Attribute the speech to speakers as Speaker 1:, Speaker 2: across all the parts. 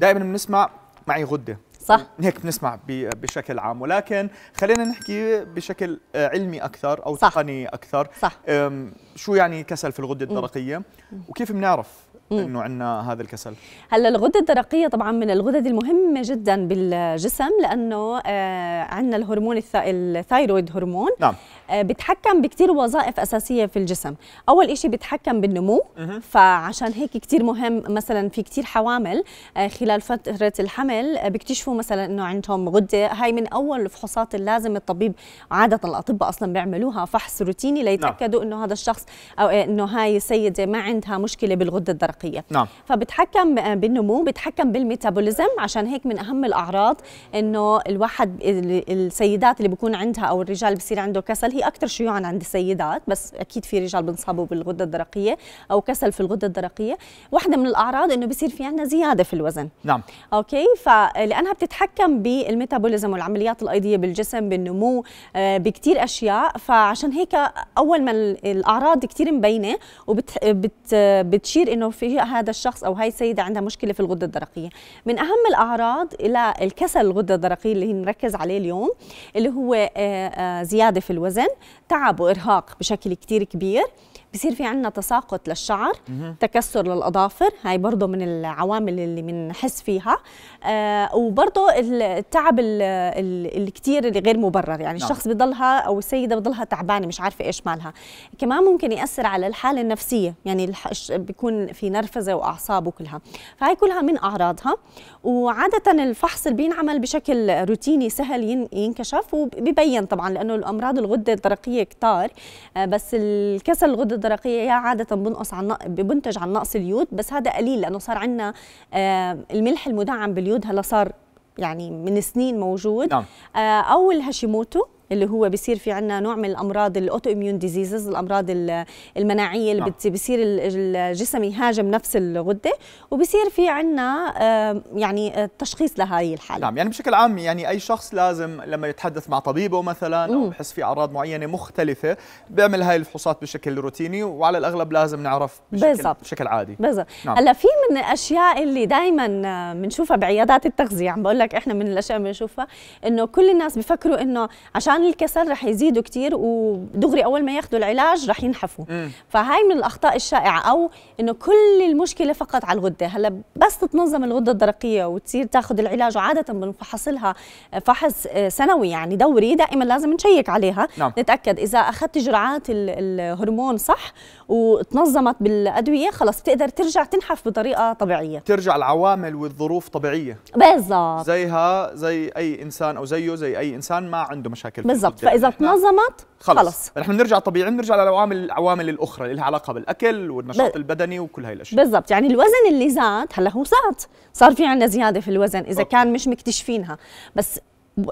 Speaker 1: دائما بنسمع معي غده صح هيك بنسمع بشكل عام ولكن خلينا نحكي بشكل آه، علمي اكثر او صح. تقني اكثر صح. شو يعني كسل في الغده الدرقيه وكيف بنعرف انه عندنا هذا الكسل
Speaker 2: هلا الغده الدرقيه طبعا من الغدد المهمه جدا بالجسم لانه آه عندنا الهرمون الثا... الثايرويد هرمون نعم آه بتحكم بكثير وظائف اساسيه في الجسم اول شيء بتحكم بالنمو مه. فعشان هيك كثير مهم مثلا في كثير حوامل آه خلال فتره الحمل آه بيكتشفوا مثلا انه عندهم غده هاي من اول الفحوصات اللازم الطبيب عاده الاطباء اصلا بيعملوها فحص روتيني ليتاكدوا نعم. انه هذا الشخص او آه، انه هاي السيده ما عندها مشكله بالغده الدرقيه الحلقيه نعم. فبتحكم بالنمو بتحكم بالميتابوليزم عشان هيك من اهم الاعراض انه الواحد السيدات اللي بكون عندها او الرجال بصير عنده كسل هي اكثر شيوعا عند السيدات بس اكيد في رجال بنصابوا بالغده الدرقيه او كسل في الغده الدرقيه واحده من الاعراض انه بصير في عندنا زياده في الوزن نعم اوكي فلانها بتتحكم بالميتابوليزم والعمليات الايضيه بالجسم بالنمو آه، بكثير اشياء فعشان هيك اول ما الاعراض كثير مبينه وبتشير انه في هذا الشخص او هاي السيده عندها مشكله في الغده الدرقيه من اهم الاعراض الى الكسل الغده الدرقيه اللي نركز عليه اليوم اللي هو آه، آه، زياده في الوزن تعب وارهاق بشكل كثير كبير بصير في عندنا تساقط للشعر تكسر للاظافر هاي برضه من العوامل اللي بنحس فيها آه وبرضه التعب الكثير اللي غير مبرر يعني نعم. الشخص بضلها او السيده بضلها تعبانه مش عارفه ايش مالها كمان ممكن ياثر على الحاله النفسيه يعني بيكون في نرفزه واعصاب وكلها فهي كلها من اعراضها وعاده الفحص اللي بينعمل بشكل روتيني سهل ينكشف وبيبين طبعا لانه الامراض الغده الدرقيه كتار آه بس الكسل الغده الدرقيه عاده بنقص عن بنتج عن نقص اليود بس هذا قليل لانه صار عندنا آه، الملح المدعم باليود هلا صار يعني من سنين موجود نعم. آه، او الهاشيموتو اللي هو بصير في عندنا نوع من الامراض الاوتو اميون ديزيزز الامراض المناعيه اللي نعم. بصير
Speaker 1: الجسم يهاجم نفس الغده وبصير في عندنا يعني آه، تشخيص لهي الحاله نعم يعني بشكل عام يعني اي شخص لازم لما يتحدث مع طبيبه مثلا او بحس في اعراض معينه مختلفه بيعمل هاي الفحوصات بشكل روتيني وعلى الاغلب لازم نعرف بشكل بشكل عادي بالضبط نعم. هلا
Speaker 2: في من الاشياء اللي دائما بنشوفها آه، بعيادات التغذيه عم بقول لك احنا من الاشياء اللي بنشوفها انه كل الناس بفكروا انه عشان يعني الكسل رح يزيدوا كثير ودغري اول ما ياخذوا العلاج رح ينحفوا مم. فهاي من الاخطاء الشائعه او انه كل المشكله فقط على الغده هلا بس تتنظم الغده الدرقيه وتصير تاخذ العلاج وعاده بنفحص لها آه، فحص آه، سنوي يعني دوري دائما لازم نشيك عليها نعم. نتاكد اذا اخذت جرعات الهرمون صح وتنظمت بالادويه خلص بتقدر ترجع تنحف بطريقه طبيعيه
Speaker 1: ترجع العوامل والظروف طبيعيه
Speaker 2: بالضبط
Speaker 1: زيها زي اي انسان او زيه زي اي انسان ما عنده مشاكل بشكل بالضبط فاذا
Speaker 2: تنظمت خلص, رح نرجع
Speaker 1: بنرجع طبيعي بنرجع للعوامل العوامل الاخرى اللي لها علاقه بالاكل والنشاط ب... البدني وكل هاي الاشياء
Speaker 2: بالضبط يعني الوزن اللي زاد هلا هو زاد صار في عندنا زياده في الوزن اذا أوكي. كان مش مكتشفينها بس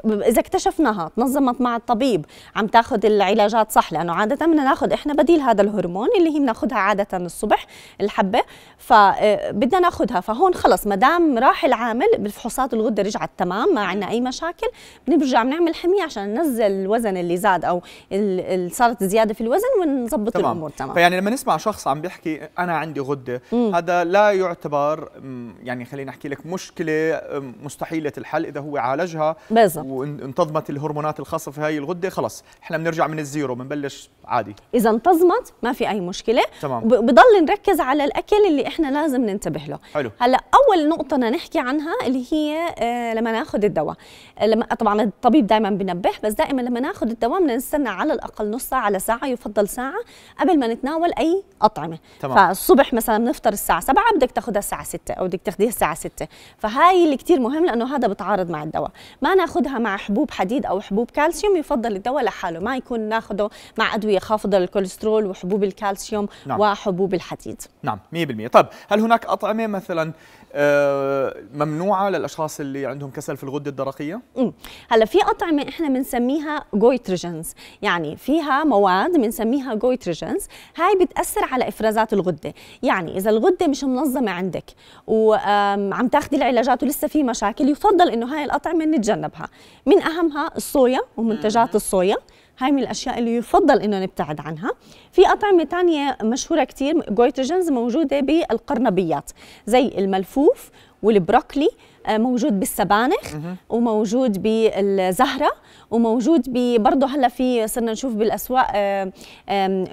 Speaker 2: اذا اكتشفناها تنظمت مع الطبيب عم تاخذ العلاجات صح لانه عاده بدنا ناخذ احنا بديل هذا الهرمون اللي هي بناخذها عاده الصبح الحبه فبدنا آه، ناخذها فهون خلص ما دام راح العامل بفحوصات الغده رجعت تمام ما عندنا اي مشاكل بنرجع بنعمل حميه عشان ننزل الوزن اللي زاد او اللي صارت زياده في الوزن ونظبط الامور تمام
Speaker 1: فيعني لما نسمع شخص عم بيحكي انا عندي غده م. هذا لا يعتبر يعني خلينا احكي لك مشكله مستحيله الحل اذا هو عالجها بس بالضبط وانتظمت الهرمونات الخاصه في هاي الغده خلص احنا بنرجع من الزيرو بنبلش عادي
Speaker 2: اذا انتظمت ما في اي مشكله تمام بضل نركز على الاكل اللي احنا لازم ننتبه له حلو هلا اول نقطه بدنا نحكي عنها اللي هي آه لما ناخذ الدواء لما طبعا الطبيب دائما بنبه بس دائما لما ناخذ الدواء بدنا نستنى على الاقل نص ساعه على ساعة يفضل ساعه قبل ما نتناول اي اطعمه تمام. فالصبح مثلا بنفطر الساعه 7 بدك تاخذها الساعه 6 او بدك تاخذيها الساعه 6 فهاي اللي كثير مهم لانه هذا بتعارض مع الدواء ما ناخذ ناخذها مع حبوب حديد او حبوب كالسيوم يفضل الدواء لحاله ما يكون ناخذه مع ادويه خافضه للكوليسترول وحبوب الكالسيوم نعم.
Speaker 1: وحبوب الحديد نعم 100% طب هل هناك اطعمه مثلا آه، ممنوعه للاشخاص اللي عندهم كسل في الغده الدرقيه
Speaker 2: هلا في اطعمه احنا بنسميها جويترجنز يعني فيها مواد بنسميها جويترجنز هاي بتاثر على افرازات الغده يعني اذا الغده مش منظمه عندك وعم تاخذي العلاجات ولسه في مشاكل يفضل انه هاي الاطعمه نتجنبها من اهمها الصويا ومنتجات الصويا هاي من الاشياء اللي يفضل انه نبتعد عنها في اطعمه تانية مشهوره كثير جويتوجنز موجوده بالقرنبيات زي الملفوف والبروكلي آه، موجود بالسبانخ وموجود بالزهره وموجود برضه هلا في صرنا نشوف بالاسواق آه،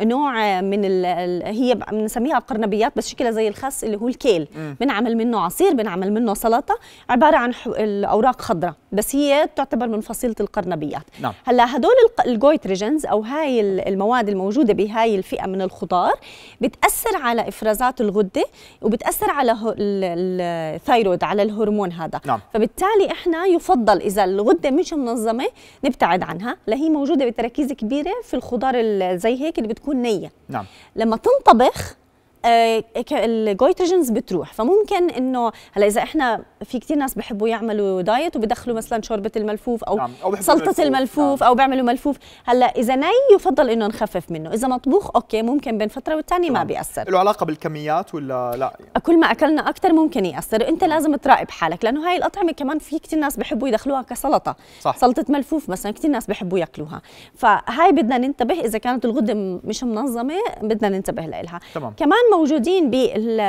Speaker 2: نوع من ال هي بنسميها قرنبيات بس شكلها زي الخس اللي هو الكيل بنعمل منه عصير بنعمل منه سلطه عباره عن الاوراق خضراء بس هي تعتبر من فصيله القرنبيات نعم. هلا هدول الجويتريجنز او هاي المواد الموجوده بهاي الفئه من الخضار بتاثر على افرازات الغده وبتاثر على الثايرويد على الهرمون هذا نعم. فبالتالي احنا يفضل اذا الغده مش منظمه نبتعد عنها لهي موجوده بتركيز كبيره في الخضار زي هيك اللي بتكون نيه نعم. لما تنطبخ آه، الجويتروجينز بتروح فممكن انه هلا اذا احنا في كثير ناس بحبوا يعملوا دايت وبدخلوا مثلا شوربه الملفوف او, نعم. أو سلطه الملفوف نعم. او بيعملوا ملفوف هلا اذا ني يفضل انه نخفف منه اذا مطبوخ اوكي ممكن بين فتره والثانيه نعم. ما بياثر له علاقه بالكميات ولا لا يعني. كل ما اكلنا اكثر ممكن ياثر انت نعم. لازم تراقب حالك لانه هاي الاطعمه كمان في كثير ناس بحبوا يدخلوها كسلطه صح. سلطه ملفوف مثلا كثير ناس بحبوا ياكلوها فهاي بدنا ننتبه اذا كانت الغده مش منظمه بدنا ننتبه لها تمام. كمان موجودين بال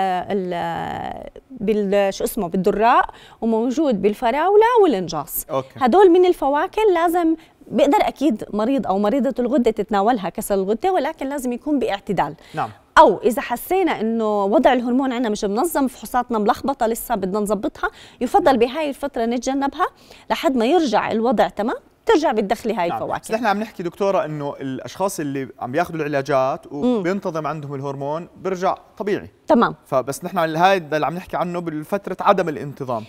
Speaker 2: بال شو اسمه بالدراء وموجود بالفراوله والانجاص أوكي. هدول من الفواكه لازم بقدر اكيد مريض او مريضه الغده تتناولها كسل الغده ولكن لازم يكون باعتدال نعم او اذا حسينا انه وضع الهرمون عندنا مش منظم فحوصاتنا ملخبطه لسه بدنا نظبطها يفضل بهاي الفتره نتجنبها لحد ما يرجع الوضع تمام بترجع بتدخلي هاي الفواكه نعم.
Speaker 1: الفواكه نحن عم نحكي دكتوره انه الاشخاص اللي عم ياخذوا العلاجات وبينتظم عندهم الهرمون بيرجع طبيعي تمام فبس نحن هذا اللي عم نحكي عنه بالفتره عدم الانتظام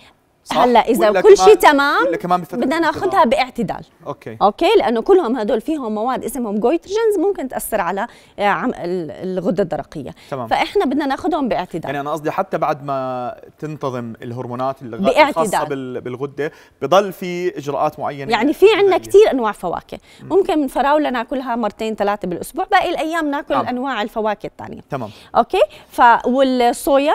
Speaker 2: هلا اذا كل شيء تمام بدنا ناخذها باعتدال اوكي اوكي لانه كلهم هدول فيهم مواد اسمهم جويترجنز ممكن تاثر على آه، الغده الدرقيه تمام. فاحنا
Speaker 1: بدنا ناخذهم باعتدال يعني انا قصدي حتى بعد ما تنتظم الهرمونات الخاصه بالغده بضل في اجراءات معينه يعني في عندنا كثير انواع فواكه مم.
Speaker 2: ممكن فراوله ناكلها مرتين ثلاثه بالاسبوع باقي الايام ناكل نعم. انواع الفواكه الثانيه تمام اوكي ف والصويا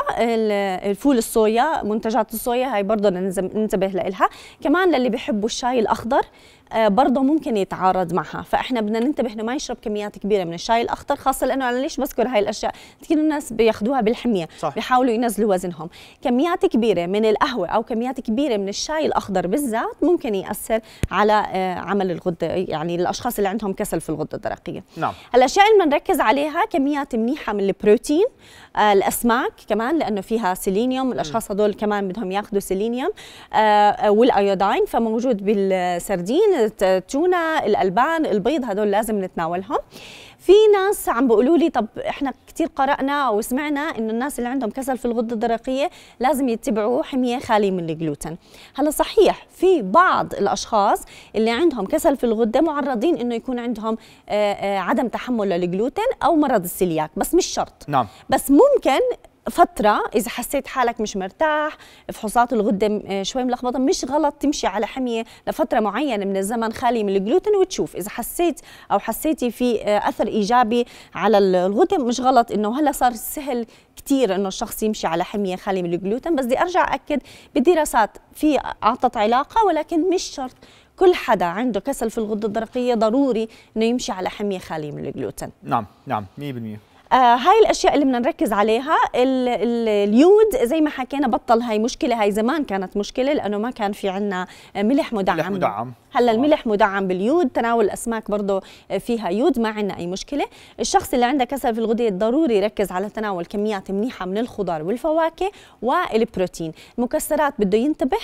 Speaker 2: الفول الصويا منتجات الصويا هي برضه ننتبه لها كمان للي بيحبوا الشاي الاخضر آه، برضه ممكن يتعارض معها فاحنا بدنا ننتبه انه ما يشرب كميات كبيره من الشاي الاخضر خاصه لانه انا ليش بذكر هاي الاشياء كثير الناس بياخذوها بالحميه صح. بيحاولوا ينزلوا وزنهم كميات كبيره من القهوه او كميات كبيره من الشاي الاخضر بالذات ممكن ياثر على آه، عمل الغده يعني الاشخاص اللي عندهم كسل في الغده الدرقيه نعم الاشياء اللي بنركز عليها كميات منيحه من البروتين آه، الاسماك كمان لانه فيها سيلينيوم الاشخاص هدول كمان بدهم ياخذوا سيلينيوم والايوداين فموجود بالسردين التونه الالبان البيض هدول لازم نتناولهم في ناس عم بيقولوا لي طب احنا كثير قرانا وسمعنا انه الناس اللي عندهم كسل في الغده الدرقيه لازم يتبعوا حميه خاليه من الجلوتين هلا صحيح في بعض الاشخاص اللي عندهم كسل في الغده معرضين انه يكون عندهم آآ آه، آآ آه، عدم تحمل للجلوتين او مرض السيلياك بس مش شرط نعم. بس ممكن فترة إذا حسيت حالك مش مرتاح فحوصات الغدة آه، شوي ملخبطة مش غلط تمشي على حمية لفترة معينة من الزمن خالية من الجلوتين وتشوف إذا حسيت أو حسيتي في آه، أثر إيجابي على الغدة مش غلط إنه هلا صار سهل كثير انه الشخص يمشي على حميه خاليه من الجلوتين بس بدي ارجع اكد بالدراسات في اعطت علاقه ولكن مش شرط كل حدا عنده كسل في الغده الدرقيه ضروري انه يمشي على حميه خاليه من الجلوتين
Speaker 1: نعم نعم 100%
Speaker 2: آه هاي الاشياء اللي بدنا نركز عليها اليود زي ما حكينا بطل هاي مشكله هاي زمان كانت مشكله لانه ما كان في عندنا ملح مدعم ملح مدعم هلا الملح مدعم باليود تناول الاسماك برضه فيها يود ما عندنا اي مشكله الشخص اللي عنده كسل في الغده ضروري يركز على تناول كميات منيحه من الخضار والفواكه والبروتين المكسرات بده ينتبه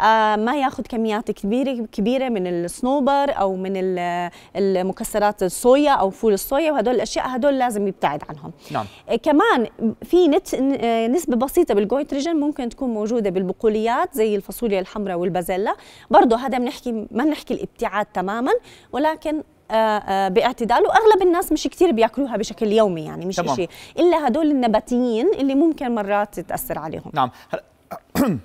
Speaker 2: آه ما ياخذ كميات كبيره كبيره من الصنوبر او من المكسرات الصويا او فول الصويا وهدول الاشياء هدول لازم يبتعد عنهم نعم. آه، كمان في نت آه، نسبه بسيطه بالجويتريجين ممكن تكون موجوده بالبقوليات زي الفاصوليا الحمراء والبازيلا برضه هذا بنحكي ما بنحكي الابتعاد تماما ولكن آه، باعتدال واغلب الناس مش كثير بياكلوها بشكل يومي يعني مش شيء الا هدول النباتيين اللي ممكن مرات تاثر عليهم
Speaker 1: نعم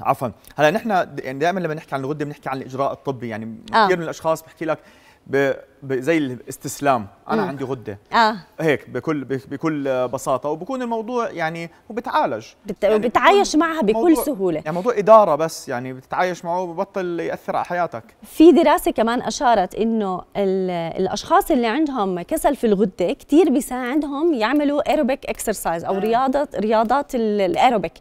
Speaker 1: عفوا هلا نحن يعني دائما لما نحكي عن الغده بنحكي عن الاجراء الطبي يعني كثير آه. من الاشخاص بحكي لك ب... زي الاستسلام انا مم. عندي غده اه هيك بكل بكل بساطه وبكون الموضوع يعني وبتعالج بت... يعني بتعايش معها بكل موضوع... سهوله يعني موضوع اداره بس يعني بتتعايش معه وببطل ياثر على حياتك
Speaker 2: في دراسه كمان اشارت انه الاشخاص اللي عندهم كسل في الغده كثير بيساعدهم يعملوا ايروبيك اكسرسايز او آه. رياضه رياضات الايروبيك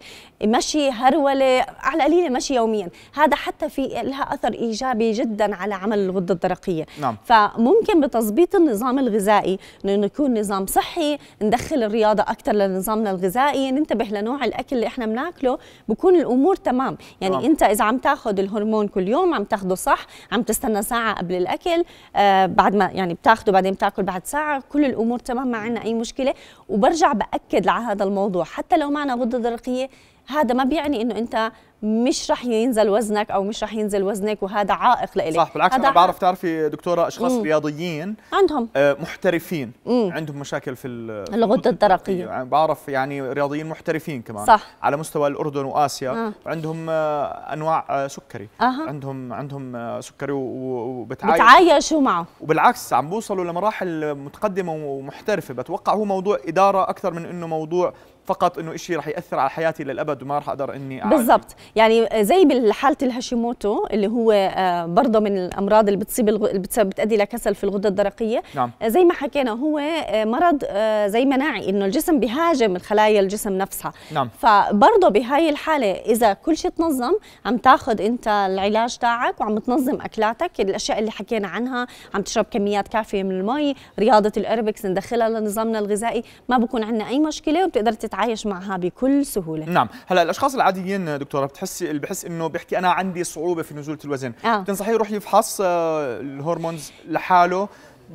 Speaker 2: مشي هروله على القليله مشي يوميا هذا حتى في لها اثر ايجابي جدا على عمل الغده الدرقيه نعم فممكن ممكن بتظبيط النظام الغذائي انه يكون نظام صحي ندخل الرياضه اكثر لنظامنا الغذائي ننتبه لنوع الاكل اللي احنا بناكله بكون الامور تمام يعني آه. انت اذا عم تاخذ الهرمون كل يوم عم تاخده صح عم تستنى ساعه قبل الاكل آه بعد ما يعني بتاخده بعدين بتاكل بعد ساعه كل الامور تمام ما عندنا اي مشكله وبرجع باكد على هذا الموضوع حتى لو معنا غده درقيه هذا ما بيعني انه انت مش رح ينزل وزنك او مش رح ينزل وزنك وهذا عائق لإلك صح بالعكس انا بعرف
Speaker 1: تعرفي دكتوره اشخاص مم. رياضيين عندهم آه، محترفين مم. عندهم مشاكل في الغده
Speaker 2: الدرقيه يعني
Speaker 1: بعرف يعني رياضيين محترفين كمان صح. على مستوى الاردن واسيا آه. عندهم آه، انواع آه، سكري آه. عندهم عندهم سكري وبتعايشوا معه وبالعكس عم بوصلوا لمراحل متقدمه ومحترفه بتوقع هو موضوع اداره اكثر من انه موضوع فقط انه شيء رح ياثر على حياتي للابد وما رح اقدر اني بالضبط
Speaker 2: يعني زي بالحاله الهاشيموتو اللي هو آه، برضه من الامراض اللي بتصيب الغ... اللي بتؤدي لكسل في الغده الدرقيه نعم. آه، زي ما حكينا هو آه، مرض زي مناعي انه الجسم بيهاجم الخلايا الجسم نفسها نعم. فبرضه بهاي الحاله اذا كل شيء تنظم عم تاخذ انت العلاج تاعك وعم تنظم اكلاتك الاشياء اللي حكينا عنها عم تشرب كميات كافيه من المي رياضه الاربكس ندخلها لنظامنا الغذائي ما بكون عندنا اي مشكله وبتقدر تتعايش معها بكل سهوله
Speaker 1: نعم هلا الاشخاص العاديين دكتوره بتحسي بحس انه بيحكي انا عندي صعوبه في نزوله الوزن آه. بتنصحيه يروح يفحص آه، الهرمونز لحاله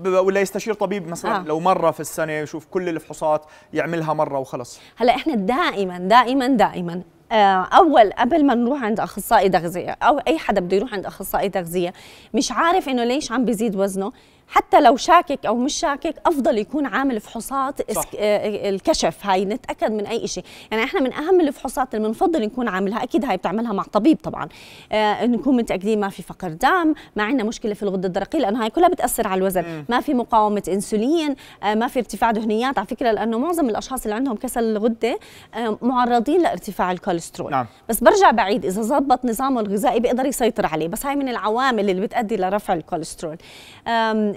Speaker 1: ولا يستشير طبيب مثلا آه. لو مره في السنه يشوف كل الفحوصات يعملها مره وخلص
Speaker 2: هلا احنا دائما دائما دائما آه، اول قبل ما نروح عند اخصائي تغذيه او اي حدا بده يروح عند اخصائي تغذيه مش عارف انه ليش عم بيزيد وزنه حتى لو شاكك او مش شاكك افضل يكون عامل صح. آه، آه، الكشف هاي نتاكد من اي شيء يعني احنا من اهم الفحوصات اللي بنفضل نكون عاملها اكيد هاي بتعملها مع طبيب طبعا آه نكون متاكدين ما في فقر دم ما عندنا مشكله في الغده الدرقيه لانه هاي كلها بتاثر على الوزن م. ما في مقاومه انسولين آه ما في ارتفاع دهنيات على فكره لانه معظم الاشخاص اللي عندهم كسل الغده آه معرضين لارتفاع الكوليسترول نعم. بس برجع بعيد اذا ظبط نظامه الغذائي بيقدر يسيطر عليه بس هاي من العوامل اللي بتؤدي لرفع الكوليسترول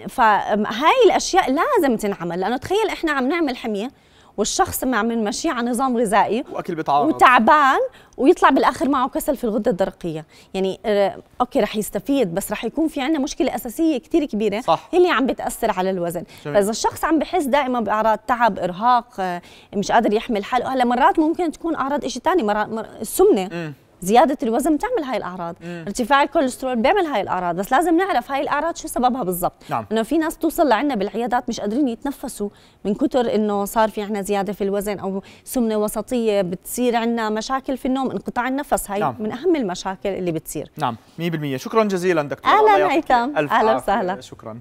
Speaker 2: فهاي الاشياء لازم تنعمل لانه تخيل احنا عم نعمل حميه والشخص ما عم نمشيه على نظام غذائي واكل بتعارض وتعبان ويطلع بالاخر معه كسل في الغده الدرقيه يعني آه، اوكي رح يستفيد بس رح يكون في عندنا مشكله اساسيه كثير كبيره صح. هي اللي عم بتاثر على الوزن فاذا الشخص عم بحس دائما باعراض تعب ارهاق آه، مش قادر يحمل حاله هلا مرات ممكن تكون اعراض شيء ثاني مرات السمنه زياده الوزن بتعمل هاي الاعراض مم. ارتفاع الكوليسترول بيعمل هاي الاعراض بس لازم نعرف هاي الاعراض شو سببها بالضبط نعم. انه في ناس توصل لعنا بالعيادات مش قادرين يتنفسوا من كتر انه صار في عنا زياده في الوزن او سمنه وسطيه بتصير عنا مشاكل في النوم انقطاع النفس هاي نعم. من اهم المشاكل اللي بتصير
Speaker 1: نعم 100% شكرا جزيلا دكتور اهلا هيثم اهلا وسهلا شكرا